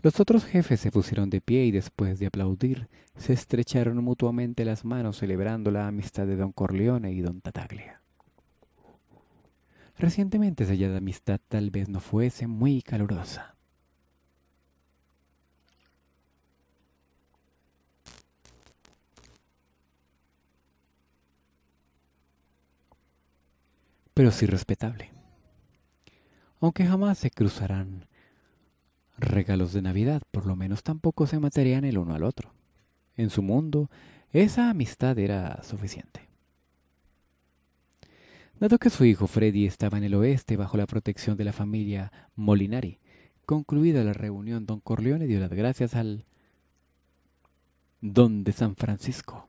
Los otros jefes se pusieron de pie y después de aplaudir, se estrecharon mutuamente las manos celebrando la amistad de don Corleone y don Tataglia. Recientemente sellada amistad tal vez no fuese muy calurosa. pero sí respetable. Aunque jamás se cruzarán regalos de Navidad, por lo menos tampoco se matarían el uno al otro. En su mundo, esa amistad era suficiente. Dado que su hijo Freddy estaba en el oeste bajo la protección de la familia Molinari, concluida la reunión, don Corleone dio las gracias al don de San Francisco.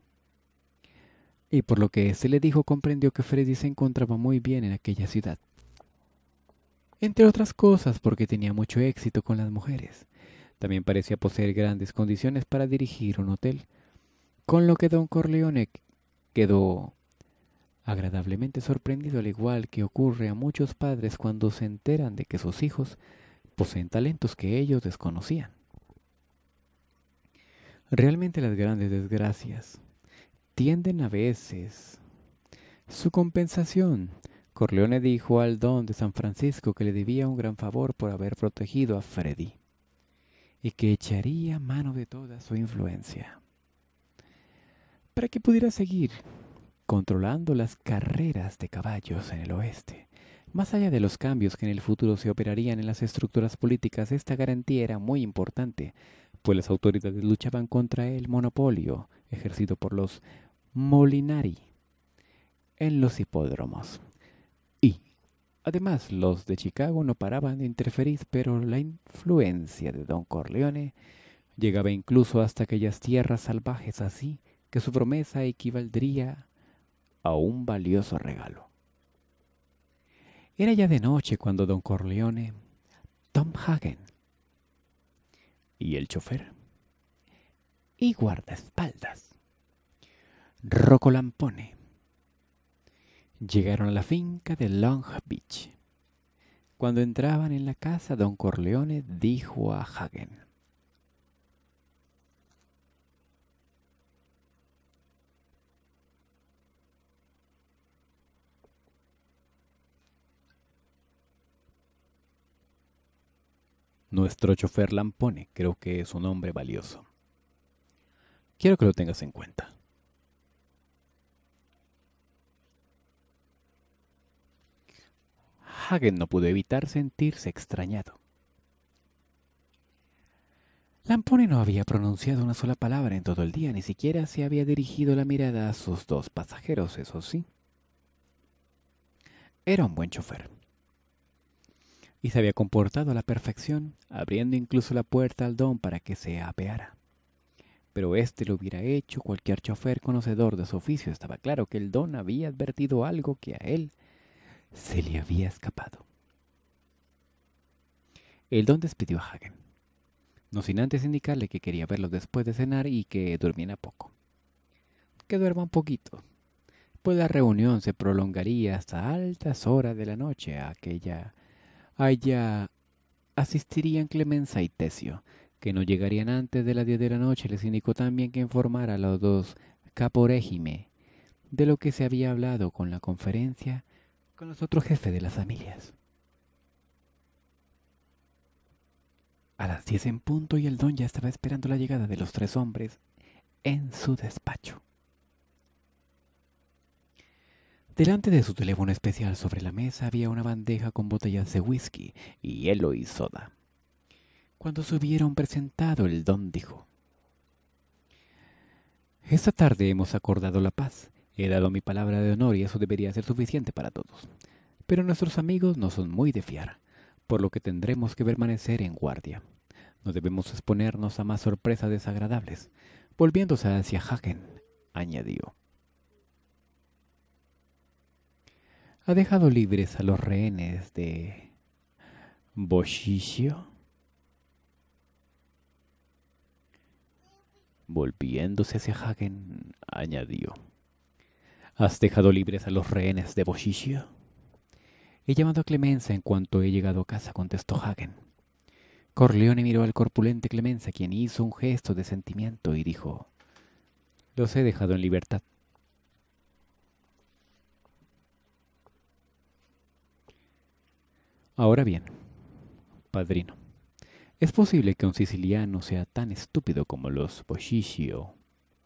Y por lo que se le dijo comprendió que Freddy se encontraba muy bien en aquella ciudad entre otras cosas porque tenía mucho éxito con las mujeres. También parecía poseer grandes condiciones para dirigir un hotel, con lo que don Corleone quedó agradablemente sorprendido al igual que ocurre a muchos padres cuando se enteran de que sus hijos poseen talentos que ellos desconocían. Realmente las grandes desgracias tienden a veces su compensación Corleone dijo al don de San Francisco que le debía un gran favor por haber protegido a Freddy y que echaría mano de toda su influencia para que pudiera seguir controlando las carreras de caballos en el oeste. Más allá de los cambios que en el futuro se operarían en las estructuras políticas, esta garantía era muy importante, pues las autoridades luchaban contra el monopolio ejercido por los Molinari en los hipódromos. Además, los de Chicago no paraban de interferir, pero la influencia de Don Corleone llegaba incluso hasta aquellas tierras salvajes, así que su promesa equivaldría a un valioso regalo. Era ya de noche cuando Don Corleone, Tom Hagen y el chofer y guardaespaldas, Lampone, Llegaron a la finca de Long Beach. Cuando entraban en la casa, don Corleone dijo a Hagen. Nuestro chofer Lampone creo que es un hombre valioso. Quiero que lo tengas en cuenta. Hagen no pudo evitar sentirse extrañado. Lampone no había pronunciado una sola palabra en todo el día, ni siquiera se había dirigido la mirada a sus dos pasajeros, eso sí. Era un buen chofer. Y se había comportado a la perfección, abriendo incluso la puerta al don para que se apeara. Pero este lo hubiera hecho cualquier chofer conocedor de su oficio. Estaba claro que el don había advertido algo que a él se le había escapado. El don despidió a Hagen, no sin antes indicarle que quería verlo después de cenar y que durmiera poco. Que duerma un poquito, pues la reunión se prolongaría hasta altas horas de la noche a aquella allá asistirían Clemenza y Tesio, que no llegarían antes de la diez de la noche. Les indicó también que informara a los dos caporégime de lo que se había hablado con la conferencia con los otros jefes de las familias. A las diez en punto y el don ya estaba esperando la llegada de los tres hombres en su despacho. Delante de su teléfono especial sobre la mesa había una bandeja con botellas de whisky, hielo y soda. Cuando se hubieron presentado, el don dijo, Esta tarde hemos acordado la paz He dado mi palabra de honor y eso debería ser suficiente para todos. Pero nuestros amigos no son muy de fiar, por lo que tendremos que permanecer en guardia. No debemos exponernos a más sorpresas desagradables. Volviéndose hacia Hagen, añadió. ¿Ha dejado libres a los rehenes de Boschicio? Volviéndose hacia Hagen, añadió. ¿Has dejado libres a los rehenes de Boshishio? He llamado a Clemenza en cuanto he llegado a casa, contestó Hagen. Corleone miró al corpulente Clemenza, quien hizo un gesto de sentimiento y dijo, Los he dejado en libertad. Ahora bien, padrino, es posible que un siciliano sea tan estúpido como los Boshishio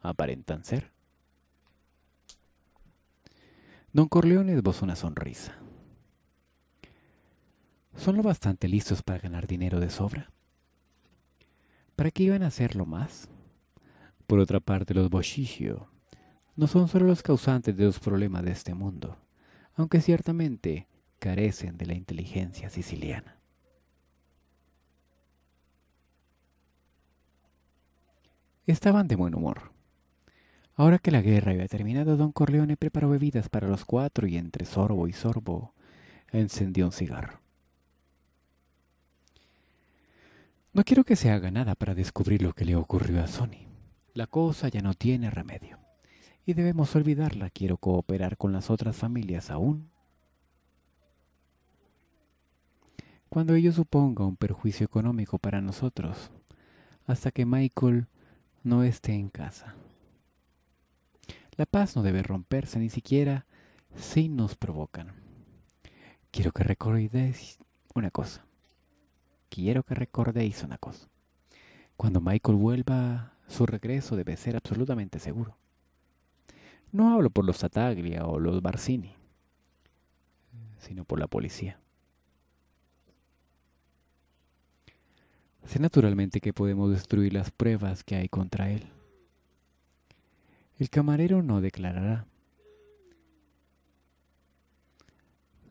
aparentan ser. Don Corleone esbozó una sonrisa. ¿Son lo bastante listos para ganar dinero de sobra? ¿Para qué iban a hacerlo más? Por otra parte, los Bochigio no son solo los causantes de los problemas de este mundo, aunque ciertamente carecen de la inteligencia siciliana. Estaban de buen humor. Ahora que la guerra había terminado, don Corleone preparó bebidas para los cuatro y entre sorbo y sorbo encendió un cigarro. No quiero que se haga nada para descubrir lo que le ocurrió a Sony. La cosa ya no tiene remedio. Y debemos olvidarla. Quiero cooperar con las otras familias aún. Cuando ello suponga un perjuicio económico para nosotros, hasta que Michael no esté en casa. La paz no debe romperse ni siquiera si nos provocan. Quiero que recordéis una cosa. Quiero que recordéis una cosa. Cuando Michael vuelva, su regreso debe ser absolutamente seguro. No hablo por los Sataglia o los Barcini, sino por la policía. Sé naturalmente que podemos destruir las pruebas que hay contra él. El camarero no declarará.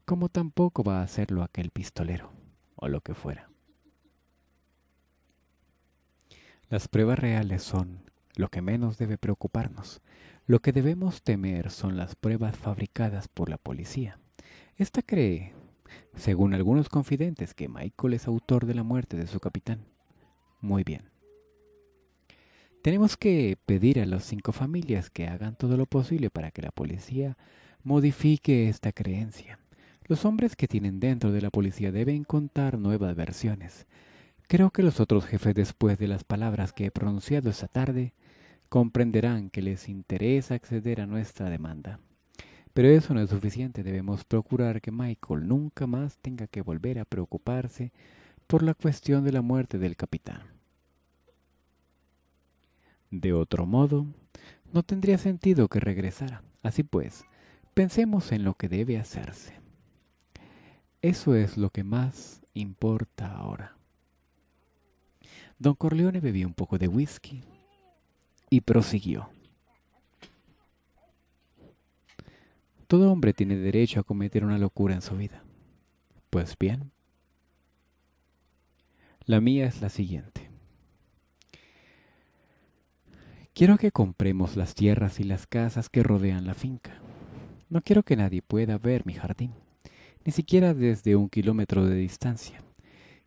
Como tampoco va a hacerlo aquel pistolero, o lo que fuera. Las pruebas reales son lo que menos debe preocuparnos. Lo que debemos temer son las pruebas fabricadas por la policía. Esta cree, según algunos confidentes, que Michael es autor de la muerte de su capitán. Muy bien. Tenemos que pedir a las cinco familias que hagan todo lo posible para que la policía modifique esta creencia. Los hombres que tienen dentro de la policía deben contar nuevas versiones. Creo que los otros jefes después de las palabras que he pronunciado esta tarde comprenderán que les interesa acceder a nuestra demanda. Pero eso no es suficiente, debemos procurar que Michael nunca más tenga que volver a preocuparse por la cuestión de la muerte del capitán. De otro modo, no tendría sentido que regresara. Así pues, pensemos en lo que debe hacerse. Eso es lo que más importa ahora. Don Corleone bebió un poco de whisky y prosiguió. Todo hombre tiene derecho a cometer una locura en su vida. Pues bien, la mía es la siguiente. Quiero que compremos las tierras y las casas que rodean la finca. No quiero que nadie pueda ver mi jardín, ni siquiera desde un kilómetro de distancia.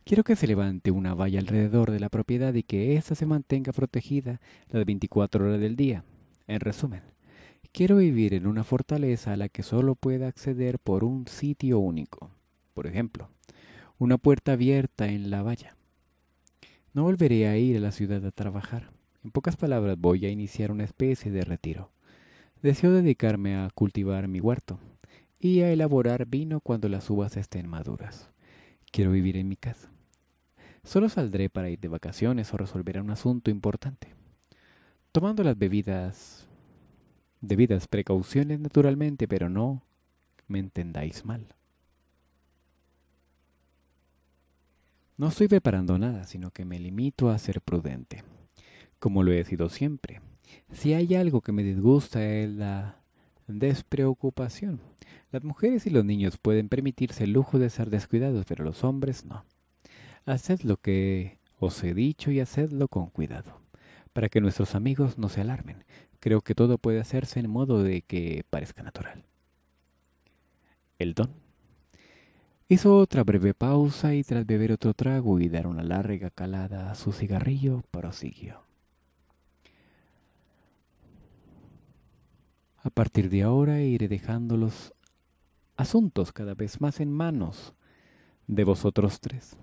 Quiero que se levante una valla alrededor de la propiedad y que ésta se mantenga protegida las 24 horas del día. En resumen, quiero vivir en una fortaleza a la que solo pueda acceder por un sitio único. Por ejemplo, una puerta abierta en la valla. No volveré a ir a la ciudad a trabajar. En pocas palabras voy a iniciar una especie de retiro. Deseo dedicarme a cultivar mi huerto y a elaborar vino cuando las uvas estén maduras. Quiero vivir en mi casa. Solo saldré para ir de vacaciones o resolver un asunto importante. Tomando las bebidas... debidas precauciones naturalmente, pero no me entendáis mal. No estoy preparando nada, sino que me limito a ser prudente como lo he sido siempre. Si hay algo que me disgusta es la despreocupación. Las mujeres y los niños pueden permitirse el lujo de ser descuidados, pero los hombres no. Haced lo que os he dicho y hacedlo con cuidado, para que nuestros amigos no se alarmen. Creo que todo puede hacerse en modo de que parezca natural. El don. Hizo otra breve pausa y tras beber otro trago y dar una larga calada a su cigarrillo, prosiguió. A partir de ahora iré dejando los asuntos cada vez más en manos de vosotros tres.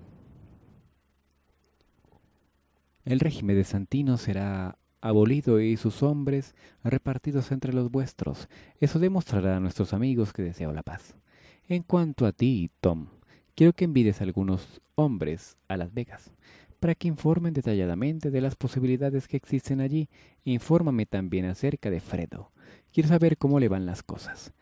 El régimen de Santino será abolido y sus hombres repartidos entre los vuestros. Eso demostrará a nuestros amigos que deseo la paz. En cuanto a ti, Tom, quiero que envides a algunos hombres a Las Vegas para que informen detalladamente de las posibilidades que existen allí. Infórmame también acerca de Fredo. Quiero saber cómo le van las cosas.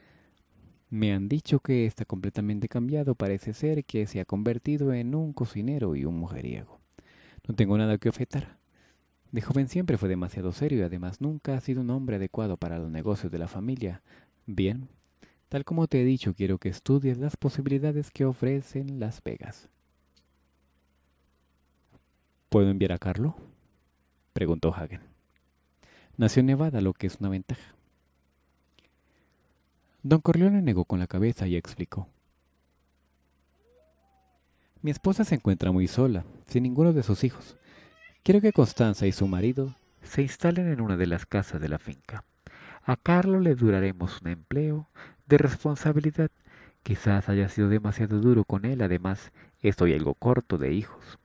Me han dicho que está completamente cambiado, parece ser que se ha convertido en un cocinero y un mujeriego. No tengo nada que ofrecer. De joven siempre fue demasiado serio y además nunca ha sido un hombre adecuado para los negocios de la familia. Bien, tal como te he dicho, quiero que estudies las posibilidades que ofrecen Las Vegas. ¿Puedo enviar a Carlo? preguntó Hagen. Nació en Nevada, lo que es una ventaja. Don Corleone negó con la cabeza y explicó. Mi esposa se encuentra muy sola, sin ninguno de sus hijos. Quiero que Constanza y su marido se instalen en una de las casas de la finca. A Carlo le duraremos un empleo de responsabilidad. Quizás haya sido demasiado duro con él, además estoy algo corto de hijos.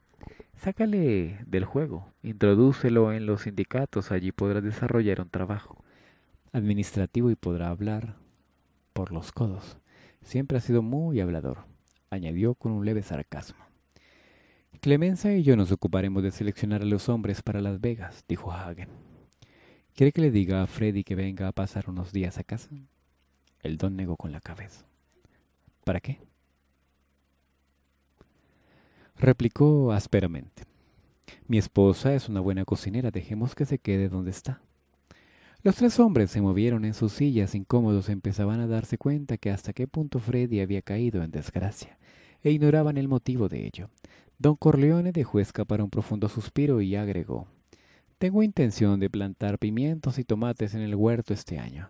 Sácale del juego, introdúcelo en los sindicatos, allí podrás desarrollar un trabajo. Administrativo y podrá hablar por los codos. Siempre ha sido muy hablador, añadió con un leve sarcasmo. Clemenza y yo nos ocuparemos de seleccionar a los hombres para Las Vegas, dijo Hagen. ¿Quiere que le diga a Freddy que venga a pasar unos días a casa? El don negó con la cabeza. ¿Para qué? replicó ásperamente. Mi esposa es una buena cocinera, dejemos que se quede donde está. Los tres hombres se movieron en sus sillas incómodos, empezaban a darse cuenta que hasta qué punto Freddy había caído en desgracia, e ignoraban el motivo de ello. Don Corleone dejó escapar un profundo suspiro y agregó Tengo intención de plantar pimientos y tomates en el huerto este año,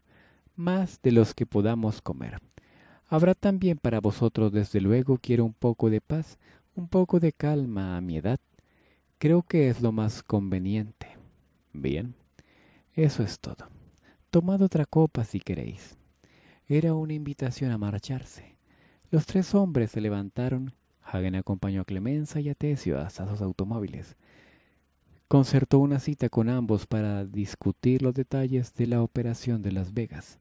más de los que podamos comer. Habrá también para vosotros, desde luego, quiero un poco de paz, un poco de calma a mi edad creo que es lo más conveniente. Bien, eso es todo. Tomad otra copa si queréis. Era una invitación a marcharse. Los tres hombres se levantaron. Hagen acompañó a Clemenza y a Tesio hasta sus automóviles. Concertó una cita con ambos para discutir los detalles de la operación de Las Vegas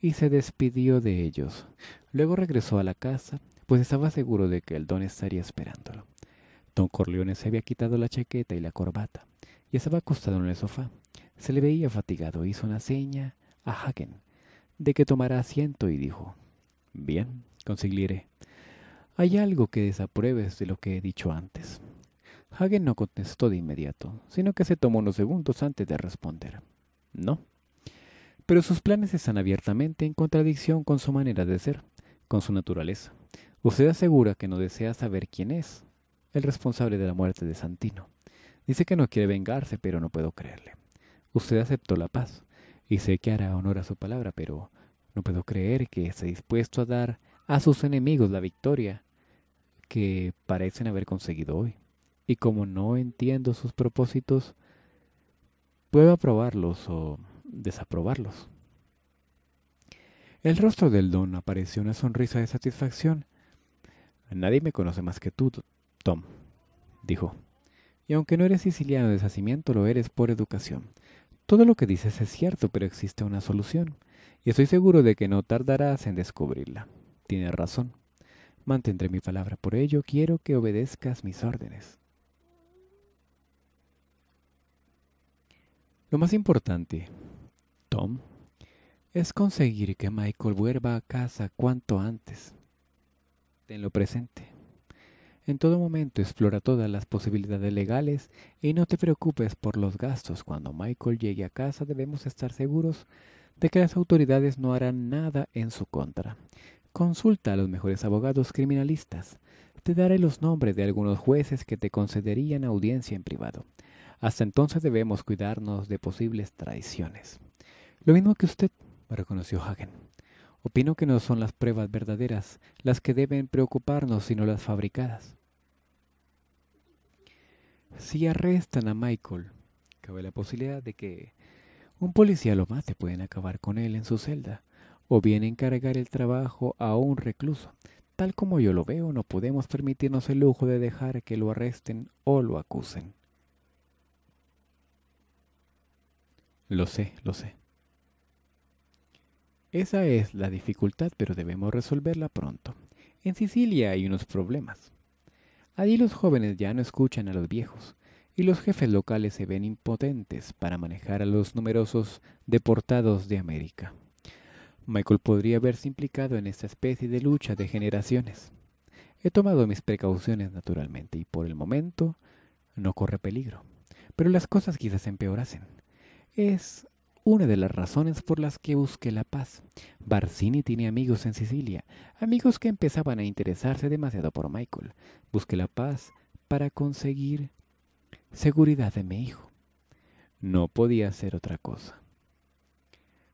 y se despidió de ellos. Luego regresó a la casa, pues estaba seguro de que el don estaría esperándolo. Don Corleone se había quitado la chaqueta y la corbata y estaba acostado en el sofá. Se le veía fatigado. Hizo una seña a Hagen de que tomara asiento y dijo, Bien, conseguiré. ¿Hay algo que desapruebes de lo que he dicho antes? Hagen no contestó de inmediato, sino que se tomó unos segundos antes de responder. No. Pero sus planes están abiertamente en contradicción con su manera de ser, con su naturaleza. Usted asegura que no desea saber quién es el responsable de la muerte de Santino. Dice que no quiere vengarse, pero no puedo creerle. Usted aceptó la paz y sé que hará honor a su palabra, pero no puedo creer que esté dispuesto a dar a sus enemigos la victoria que parecen haber conseguido hoy. Y como no entiendo sus propósitos, puedo aprobarlos o desaprobarlos. El rostro del don apareció una sonrisa de satisfacción Nadie me conoce más que tú, Tom, dijo. Y aunque no eres siciliano de nacimiento, lo eres por educación. Todo lo que dices es cierto, pero existe una solución, y estoy seguro de que no tardarás en descubrirla. Tienes razón. Mantendré mi palabra, por ello quiero que obedezcas mis órdenes. Lo más importante, Tom, es conseguir que Michael vuelva a casa cuanto antes en lo presente. En todo momento explora todas las posibilidades legales y no te preocupes por los gastos. Cuando Michael llegue a casa debemos estar seguros de que las autoridades no harán nada en su contra. Consulta a los mejores abogados criminalistas. Te daré los nombres de algunos jueces que te concederían audiencia en privado. Hasta entonces debemos cuidarnos de posibles traiciones. Lo mismo que usted, reconoció Hagen. Opino que no son las pruebas verdaderas las que deben preocuparnos, sino las fabricadas. Si arrestan a Michael, cabe la posibilidad de que un policía lo mate, pueden acabar con él en su celda, o bien encargar el trabajo a un recluso. Tal como yo lo veo, no podemos permitirnos el lujo de dejar que lo arresten o lo acusen. Lo sé, lo sé. Esa es la dificultad, pero debemos resolverla pronto. En Sicilia hay unos problemas. Allí los jóvenes ya no escuchan a los viejos, y los jefes locales se ven impotentes para manejar a los numerosos deportados de América. Michael podría haberse implicado en esta especie de lucha de generaciones. He tomado mis precauciones naturalmente y por el momento no corre peligro. Pero las cosas quizás empeorasen. Es una de las razones por las que busqué la paz. Barcini tiene amigos en Sicilia, amigos que empezaban a interesarse demasiado por Michael. Busqué la paz para conseguir seguridad de mi hijo. No podía hacer otra cosa.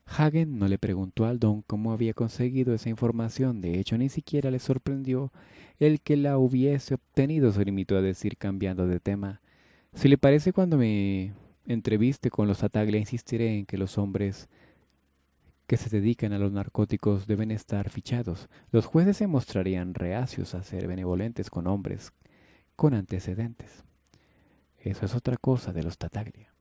Hagen no le preguntó al don cómo había conseguido esa información, de hecho ni siquiera le sorprendió el que la hubiese obtenido, se limitó a decir cambiando de tema. Si le parece cuando me entreviste con los Ataglia, insistiré en que los hombres que se dedican a los narcóticos deben estar fichados. Los jueces se mostrarían reacios a ser benevolentes con hombres con antecedentes. Eso es otra cosa de los Tataglia.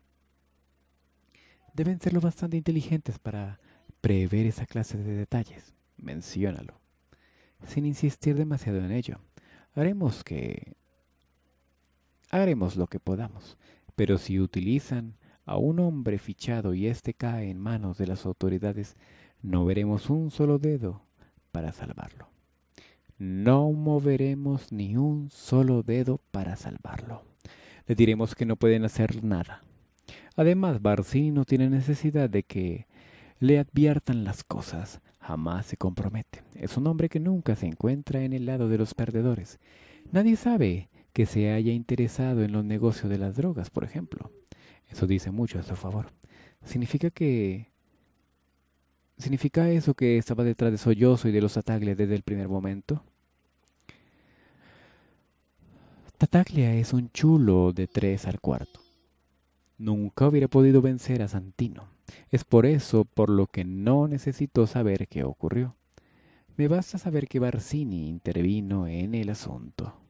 Deben ser bastante inteligentes para prever esa clase de detalles. Menciónalo. Sin insistir demasiado en ello. Haremos que... Haremos lo que podamos. Pero si utilizan a un hombre fichado y éste cae en manos de las autoridades, no veremos un solo dedo para salvarlo. No moveremos ni un solo dedo para salvarlo. Le diremos que no pueden hacer nada. Además, no tiene necesidad de que le adviertan las cosas. Jamás se compromete. Es un hombre que nunca se encuentra en el lado de los perdedores. Nadie sabe que se haya interesado en los negocios de las drogas, por ejemplo. Eso dice mucho a su favor. Significa que... ¿Significa eso que estaba detrás de Sollozo y de los Tataglia desde el primer momento? Tataglia es un chulo de tres al cuarto. Nunca hubiera podido vencer a Santino. Es por eso por lo que no necesito saber qué ocurrió. Me basta saber que Barcini intervino en el asunto.